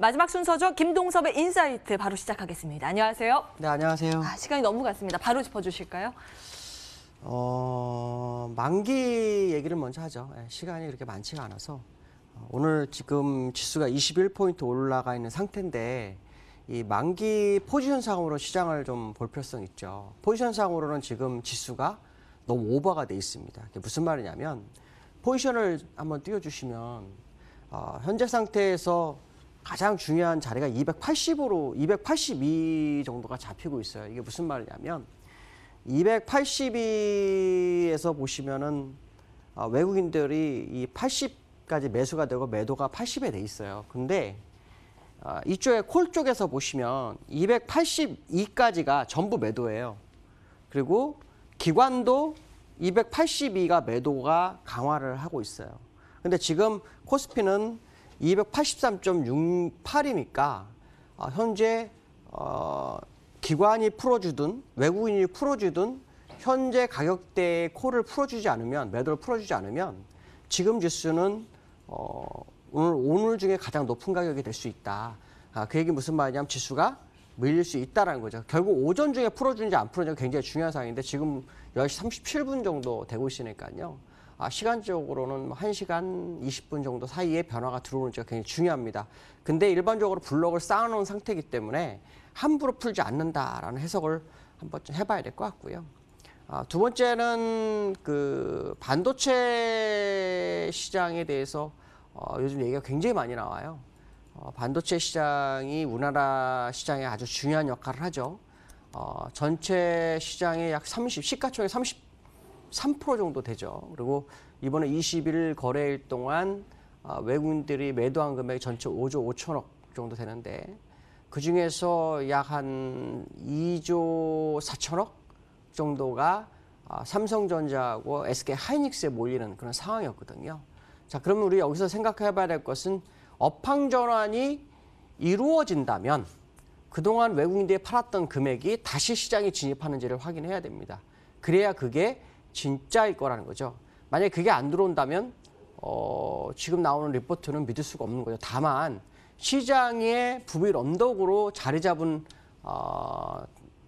마지막 순서죠. 김동섭의 인사이트 바로 시작하겠습니다. 안녕하세요. 네, 안녕하세요. 아, 시간이 너무 갔습니다. 바로 짚어주실까요? 어, 만기 얘기를 먼저 하죠. 예, 시간이 그렇게 많지가 않아서. 어, 오늘 지금 지수가 21포인트 올라가 있는 상태인데 이 만기 포지션상으로 시장을 좀 볼 필요성 있죠. 포지션상으로는 지금 지수가 너무 오버가 돼 있습니다. 이게 무슨 말이냐면 포지션을 한번 띄워주시면 어, 현재 상태에서 가장 중요한 자리가 280으로 282 정도가 잡히고 있어요. 이게 무슨 말이냐면 282에서 보시면은 아, 외국인들이 이 80까지 매수가 되고 매도가 80에 돼 있어요. 근데 아, 이쪽에 콜 쪽에서 보시면 282까지가 전부 매도예요. 그리고 기관도 282가 매도가 강화를 하고 있어요. 근데 지금 코스피는 283.68이니까 어, 현재 어, 기관이 풀어주든 외국인이 풀어주든 현재 가격대의 콜을 풀어주지 않으면 매도를 풀어주지 않으면 지금 지수는 어, 오늘 오늘 중에 가장 높은 가격이 될 수 있다. 아, 그 얘기 무슨 말이냐면 지수가 밀릴 수 있다라는 거죠. 결국 오전 중에 풀어주는지 안 풀어주는지 굉장히 중요한 상황인데 지금 10시 37분 정도 되고 있으니까요. 아, 시간적으로는 뭐 한시간 20분 정도 사이에 변화가 들어오는지가 굉장히 중요합니다. 근데 일반적으로 블록을 쌓아놓은 상태이기 때문에 함부로 풀지 않는다라는 해석을 한번 좀 해봐야 될 것 같고요. 아, 두 번째는 그 반도체 시장에 대해서 어, 요즘 얘기가 굉장히 많이 나와요. 어, 반도체 시장이 우리나라 시장에 아주 중요한 역할을 하죠. 어, 전체 시장의 약 30, 시가총액 30 3% 정도 되죠. 그리고 이번에 20일 거래일 동안 아, 외국인들이 매도한 금액이 전체 5조 5천억 정도 되는데 그 중에서 약 한 2조 4천억 정도가 아, 삼성전자하고 SK 하이닉스에 몰리는 그런 상황이었거든요. 자, 그러면 우리 여기서 생각해 봐야 될 것은 업황 전환이 이루어진다면 그동안 외국인들이 팔았던 금액이 다시 시장에 진입하는지를 확인해야 됩니다. 그래야 그게 진짜일 거라는 거죠. 만약에 그게 안 들어온다면 어, 지금 나오는 리포트는 믿을 수가 없는 거죠. 다만 시장의 부비 언덕으로 자리 잡은 어,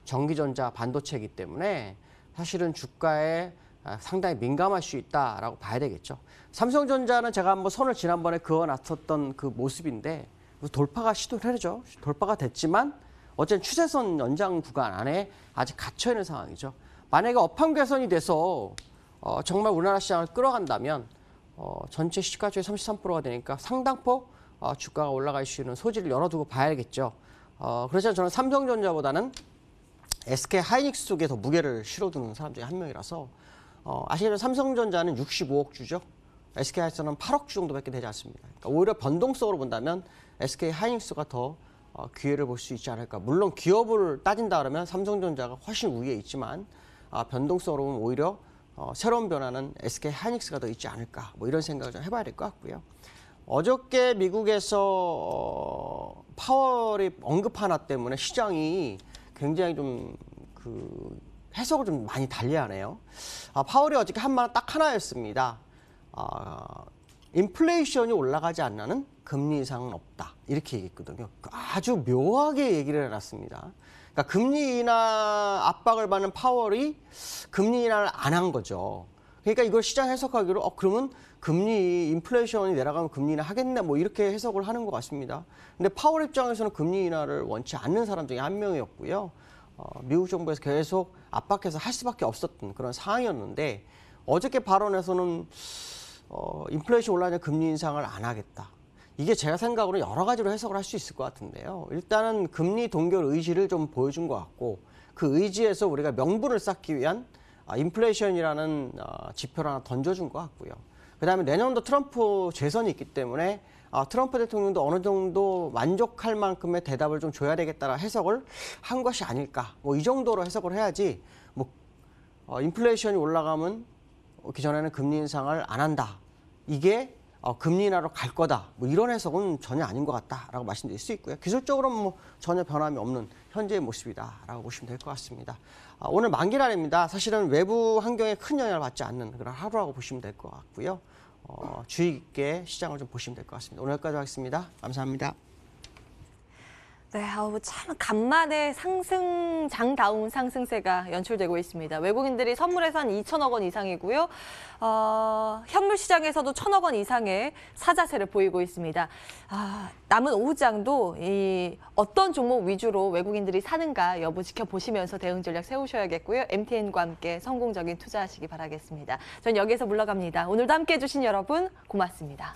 전기전자 반도체이기 때문에 사실은 주가에 아, 상당히 민감할 수 있다라고 봐야 되겠죠. 삼성전자는 제가 한번 선을 지난번에 그어놨었던 그 모습인데 돌파가 시도를 해죠 돌파가 됐지만 어쨌든 추세선 연장 구간 안에 아직 갇혀 있는 상황이죠. 만약에 업황 개선이 돼서 어, 정말 우리나라 시장을 끌어간다면 어, 전체 시가총액 33%가 되니까 상당폭 어, 주가가 올라갈 수 있는 소지를 열어두고 봐야겠죠. 어, 그렇지만 저는 삼성전자보다는 SK 하이닉스 쪽에 더 무게를 실어두는 사람 중에 한 명이라서 어, 아시겠지만 삼성전자는 65억 주죠. SK 하이닉스는 8억 주 정도밖에 되지 않습니다. 그러니까 오히려 변동성으로 본다면 SK 하이닉스가 더 어, 기회를 볼 수 있지 않을까. 물론 기업을 따진다 그러면 삼성전자가 훨씬 위에 있지만 아, 변동성으로 보 오히려 어, 새로운 변화는 SK 하이닉스가 더 있지 않을까 뭐 이런 생각을 좀 해봐야 될 것 같고요. 어저께 미국에서 어, 파월이 언급 하나 때문에 시장이 굉장히 좀 그 해석을 좀 많이 달리하네요. 아, 파월이 어저께 한 말은 딱 하나였습니다. 아, 인플레이션이 올라가지 않는 나 금리 이상은 없다 이렇게 얘기했거든요. 그 아주 묘하게 얘기를 해놨습니다. 그러니까 금리 인하 압박을 받는 파월이 금리 인하를 안 한 거죠. 그러니까 이걸 시장 해석하기로 어 그러면 금리 인플레이션이 내려가면 금리 인하 하겠네 뭐 이렇게 해석을 하는 것 같습니다. 근데 파월 입장에서는 금리 인하를 원치 않는 사람 중에 한 명이었고요. 어, 미국 정부에서 계속 압박해서 할 수밖에 없었던 그런 상황이었는데 어저께 발언에서는 어, 인플레이션 올라냐 가 금리 인상을 안 하겠다. 이게 제가 생각으로 여러 가지로 해석을 할 수 있을 것 같은데요. 일단은 금리 동결 의지를 좀 보여준 것 같고 그 의지에서 우리가 명분을 쌓기 위한 아, 인플레이션이라는 어, 지표를 하나 던져준 것 같고요. 그 다음에 내년도 트럼프 재선이 있기 때문에 아, 트럼프 대통령도 어느 정도 만족할 만큼의 대답을 좀 줘야 되겠다라 해석을 한 것이 아닐까. 뭐 이 정도로 해석을 해야지 뭐 어, 인플레이션이 올라가면 기전에는 그 금리 인상을 안 한다. 이게 어, 금리 인하로 갈 거다. 뭐 이런 해석은 전혀 아닌 것 같다라고 말씀드릴 수 있고요. 기술적으로는 뭐 전혀 변함이 없는 현재의 모습이다라고 보시면 될 것 같습니다. 아, 오늘 만기 날입니다. 사실은 외부 환경에 큰 영향을 받지 않는 그런 하루라고 보시면 될 것 같고요. 어, 주의 깊게 시장을 좀 보시면 될 것 같습니다. 오늘 까지 하겠습니다. 감사합니다. 네, 아우 뭐 참 간만에 상승장다운 상승세가 연출되고 있습니다. 외국인들이 선물에서 한 2천억 원 이상이고요. 어, 현물 시장에서도 천억 원 이상의 사자세를 보이고 있습니다. 아, 남은 오후장도 이 어떤 종목 위주로 외국인들이 사는가 여부 지켜보시면서 대응 전략 세우셔야겠고요. MTN과 함께 성공적인 투자하시기 바라겠습니다. 전 여기에서 물러갑니다. 오늘도 함께해 주신 여러분 고맙습니다.